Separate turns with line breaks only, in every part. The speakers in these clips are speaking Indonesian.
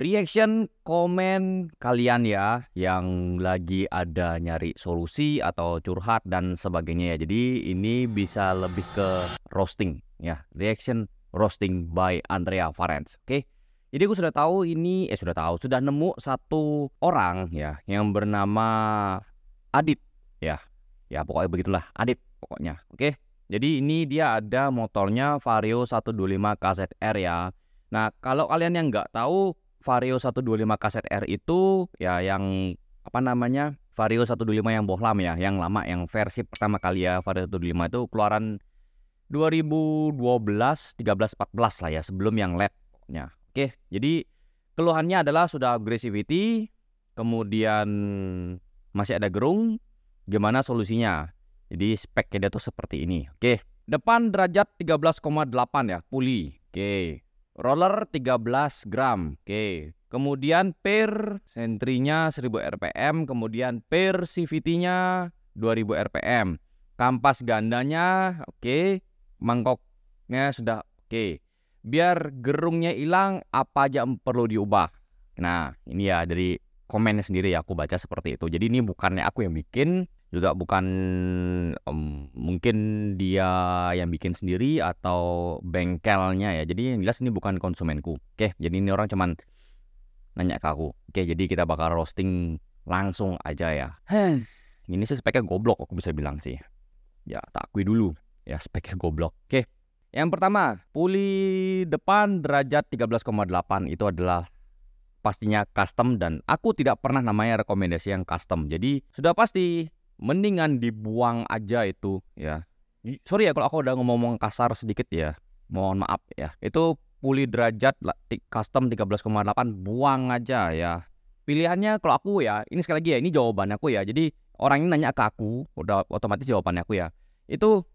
reaction, komen kalian ya yang lagi ada nyari solusi atau curhat dan sebagainya ya. Jadi ini bisa lebih ke roasting ya, reaction roasting by Andrea Farenz Oke. Okay? Jadi aku sudah tahu ini eh sudah tahu, sudah nemu satu orang ya yang bernama Adit ya. Ya pokoknya begitulah, Adit pokoknya. Oke. Jadi ini dia ada motornya Vario 125 KZR ya. Nah, kalau kalian yang nggak tahu Vario 125 kaset R itu ya yang apa namanya Vario 125 yang bohlam ya yang lama yang versi pertama kali ya Vario 125 itu keluaran 2012 13 14 lah ya sebelum yang LED nya oke jadi keluhannya adalah sudah aggressivity kemudian masih ada gerung gimana solusinya jadi speknya dia tuh seperti ini oke depan derajat 13,8 ya puli oke Roller 13 gram. Oke. Kemudian per sentrinya 1000 RPM, kemudian per CVT-nya 2000 RPM. Kampas gandanya oke, mangkoknya sudah oke. Biar gerungnya hilang apa aja perlu diubah. Nah, ini ya dari komennya sendiri ya aku baca seperti itu. Jadi ini bukannya aku yang bikin, juga bukan um, mungkin dia yang bikin sendiri atau bengkelnya ya. Jadi yang jelas ini bukan konsumenku. Oke, jadi ini orang cuman nanya ke aku. Oke, jadi kita bakal roasting langsung aja ya. Hmm. ini sih speknya goblok aku bisa bilang sih. Ya, tak akui dulu. Ya, speknya goblok. Oke. Yang pertama, puli depan derajat 13,8 itu adalah pastinya custom dan aku tidak pernah namanya rekomendasi yang custom. Jadi sudah pasti mendingan dibuang aja itu ya sorry ya kalau aku udah ngomong kasar sedikit ya mohon maaf ya itu puli derajat custom 13,8 buang aja ya pilihannya kalau aku ya ini sekali lagi ya ini jawaban aku ya jadi orang ini nanya ke aku udah otomatis jawabannya aku ya itu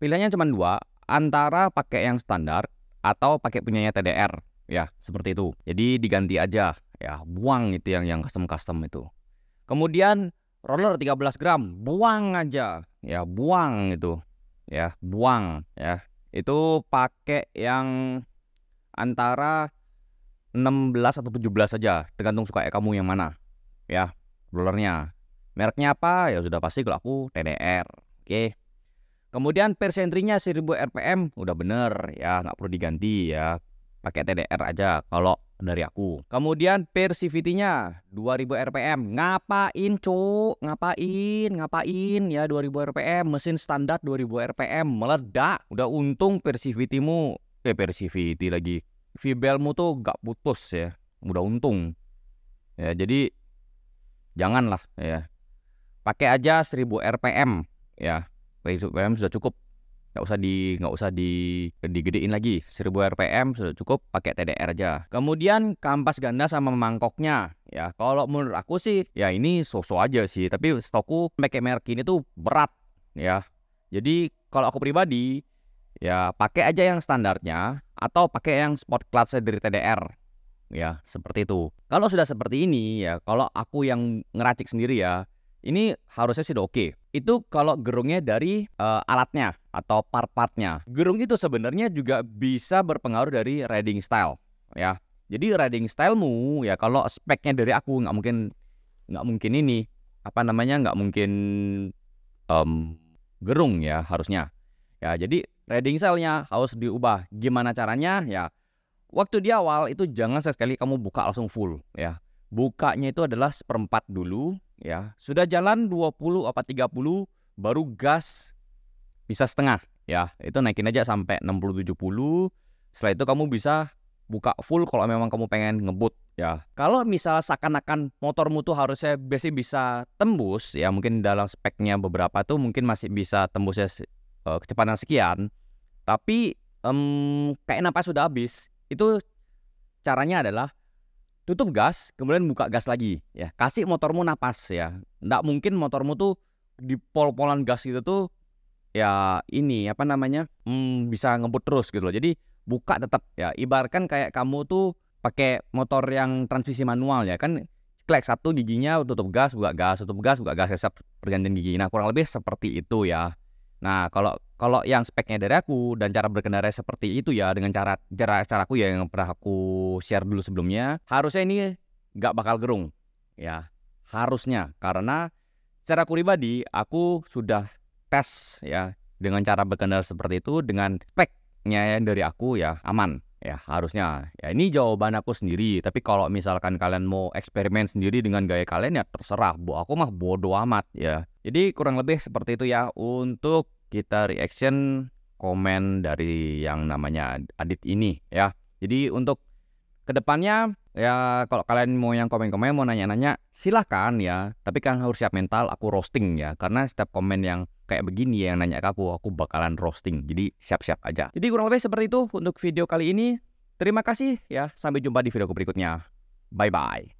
pilihannya cuma dua antara pakai yang standar atau pakai punyanya TDR ya seperti itu jadi diganti aja ya buang itu yang yang custom custom itu kemudian roller 13 gram buang aja ya buang itu ya buang ya itu pakai yang antara 16 atau 17 saja tergantung suka ya kamu yang mana ya rollernya mereknya apa ya sudah pasti kalau aku TDR oke kemudian persentrinya 1000 rpm udah bener ya nggak perlu diganti ya pakai TDR aja kalau dari aku. Kemudian per CVT-nya 2000 RPM. Ngapain, Cuk? Ngapain? Ngapain ya 2000 RPM? Mesin standar 2000 RPM meledak. Udah untung per CVT-mu eh per CVT lagi. Fibelmu tuh gak putus ya. Udah untung. Ya, jadi janganlah ya. Pakai aja 1000 RPM ya. 1000 RPM sudah cukup nggak usah di nggak usah di digedein lagi 1000 rpm sudah cukup pakai TDR aja kemudian kampas ganda sama mangkoknya ya kalau menurut aku sih ya ini sosok aja sih tapi stokku pakai merek ini tuh berat ya jadi kalau aku pribadi ya pakai aja yang standarnya atau pakai yang spot clutch dari TDR ya seperti itu kalau sudah seperti ini ya kalau aku yang ngeracik sendiri ya ini harusnya sih udah oke. Okay. Itu kalau gerungnya dari uh, alatnya atau part-partnya. Gerung itu sebenarnya juga bisa berpengaruh dari riding style ya. Jadi riding stylemu ya kalau speknya dari aku nggak mungkin nggak mungkin ini apa namanya nggak mungkin um, gerung ya harusnya ya jadi riding stylenya harus diubah gimana caranya ya waktu di awal itu jangan sekali kamu buka langsung full ya bukanya itu adalah seperempat dulu ya sudah jalan 20 apa 30 baru gas bisa setengah ya itu naikin aja sampai 60-70 setelah itu kamu bisa buka full kalau memang kamu pengen ngebut ya kalau misal seakan-akan motormu tuh harusnya biasanya bisa tembus ya mungkin dalam speknya beberapa tuh mungkin masih bisa tembusnya uh, kecepatan sekian tapi um, kayak napas sudah habis itu caranya adalah tutup gas kemudian buka gas lagi ya kasih motormu napas ya nggak mungkin motormu tuh di pol-polan gas gitu tuh ya ini apa namanya hmm, bisa ngebut terus gitu loh jadi buka tetap ya ibaratkan kayak kamu tuh pakai motor yang transmisi manual ya kan klek satu giginya tutup gas buka gas tutup gas buka gas setiap pergantian gigi nah kurang lebih seperti itu ya nah kalau kalau yang speknya dari aku dan cara berkendara seperti itu ya dengan cara cara caraku ya yang pernah aku share dulu sebelumnya harusnya ini nggak bakal gerung ya harusnya karena secara aku pribadi aku sudah tes ya dengan cara berkendara seperti itu dengan speknya ya, dari aku ya aman ya harusnya ya ini jawaban aku sendiri tapi kalau misalkan kalian mau eksperimen sendiri dengan gaya kalian ya terserah bu aku mah bodoh amat ya jadi kurang lebih seperti itu ya untuk kita reaction komen dari yang namanya Adit ini ya jadi untuk kedepannya ya kalau kalian mau yang komen-komen mau nanya-nanya silahkan ya tapi kan harus siap mental aku roasting ya karena setiap komen yang kayak begini yang nanya ke aku aku bakalan roasting jadi siap-siap aja jadi kurang lebih seperti itu untuk video kali ini terima kasih ya sampai jumpa di video berikutnya bye bye